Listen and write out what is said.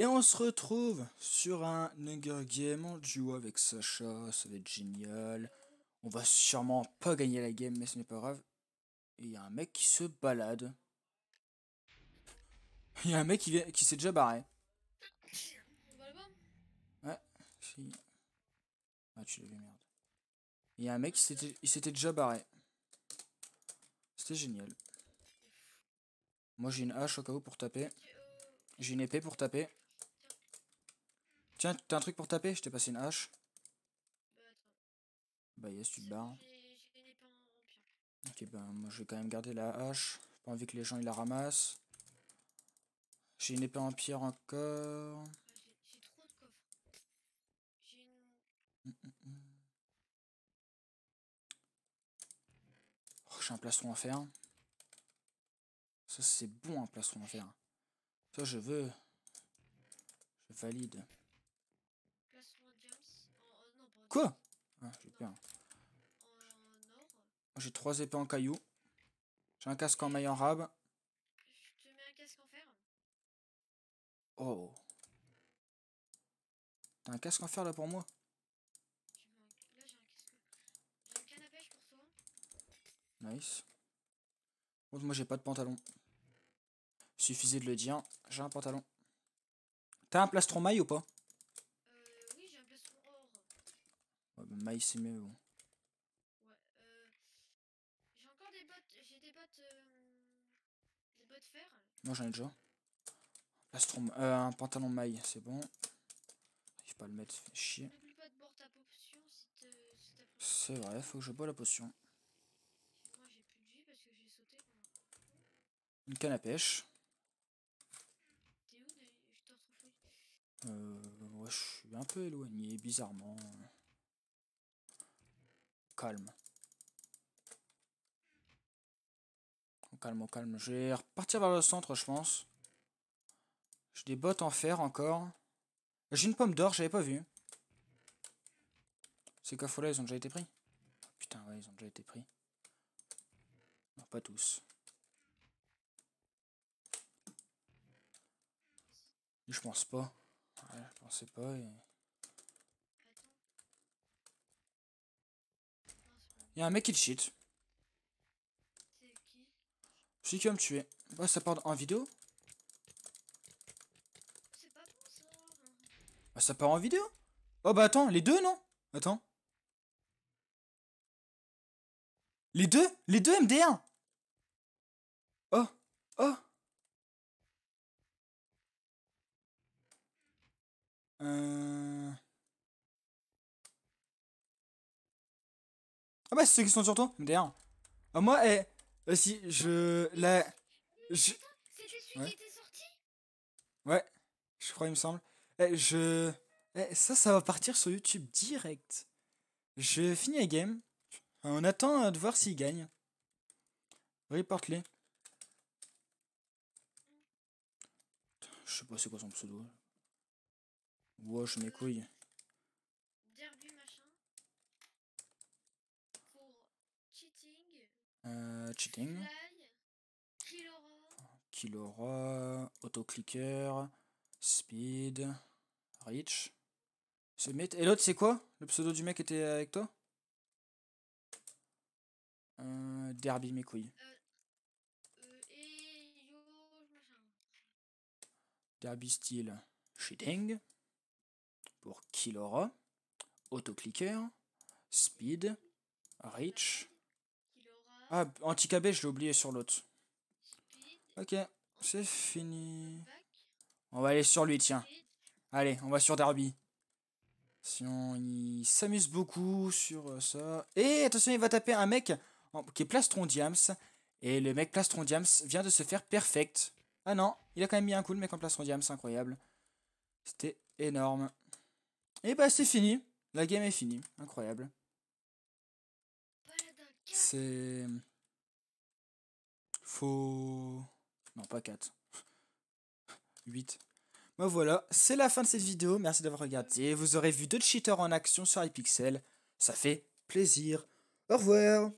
Et on se retrouve sur un Hunger Game en duo avec Sacha, ça va être génial. On va sûrement pas gagner la game, mais ce n'est pas grave. Et il y a un mec qui se balade. Il y a un mec qui, qui s'est déjà barré. Ouais, Ah, tu l'as vu, merde. Il y a un mec qui s'était déjà barré. C'était génial. Moi, j'ai une hache au cas où pour taper. J'ai une épée pour taper. Tiens, t'as un truc pour taper Je t'ai passé une hache. Bah, yes, tu te barres. Ok, ben moi je vais quand même garder la hache. Pas envie que les gens ils la ramassent. J'ai une épée en pierre encore. Ah, j'ai trop de coffres. J'ai une. Hum, hum, hum. Oh, j'ai un plastron en fer. Ça c'est bon un plastron en fer. Ça je veux. Je valide. Quoi ah, J'ai trois épées en caillou. J'ai un casque en maille en rab. un casque en fer. Oh. T'as un casque en fer là pour moi Nice. moi j'ai pas de pantalon. Suffisait de le dire. J'ai un pantalon. T'as un plastron maille ou pas maïs c'est mieux, bon. Ouais, euh... J'ai encore des bottes... J'ai des bottes... Euh... Des bottes fer. Moi j'en ai déjà. Euh, un pantalon maille, c'est bon. Je vais pas le mettre, fait chier. C'est vrai, faut que je bois la potion. Moi j'ai plus de vie parce que j'ai sauté. Une canne à pêche. T'es où Je t'en trouve Euh. Ouais, je suis un peu éloigné, bizarrement calme. calme, calme. Je vais repartir vers le centre, je pense. J'ai des bottes en fer encore. J'ai une pomme d'or, j'avais pas vu. Ces coffres-là, ils ont déjà été pris Putain, ouais, ils ont déjà été pris. Non, pas tous. Je pense pas. je pensais pas. Il y a un mec qui cheat. C'est qui Je qui va me tuer. ça part en vidéo C'est pas bon ça. Bah, ça part en vidéo Oh bah attends, les deux non Attends. Les deux Les deux MD1 Oh Oh Euh... Ah bah, c'est ceux qui sont sur toi. d'ailleurs. Ah, moi, eh. Euh, si, je. La. Je. ouais. Je crois, il me semble. Eh, je. Eh, ça, ça va partir sur YouTube direct. Je finis la game. On attend euh, de voir s'il gagne. Reporte-les. Je sais pas c'est quoi son pseudo. Ouais, je m'écouille Euh, cheating. Kilora, autoclicker, speed, reach. ce met... Et l'autre, c'est quoi Le pseudo du mec était avec toi euh, Derby, mes couilles. Derby style Cheating pour Kilora, autoclicker, speed, reach, ah, Anti-KB, je l'ai oublié sur l'autre. Ok, c'est fini. On va aller sur lui, tiens. Allez, on va sur Darby. Si il s'amuse beaucoup sur euh, ça. Et attention, il va taper un mec qui est Plastron Diams. Et le mec Plastron Diams vient de se faire perfect. Ah non, il a quand même mis un coup le mec en Plastron incroyable. C'était énorme. Et bah c'est fini. La game est finie. Incroyable c'est. Faut. Non, pas 4. 8. Bon voilà, c'est la fin de cette vidéo. Merci d'avoir regardé. Vous aurez vu deux cheaters en action sur iPixel. Ça fait plaisir. Au revoir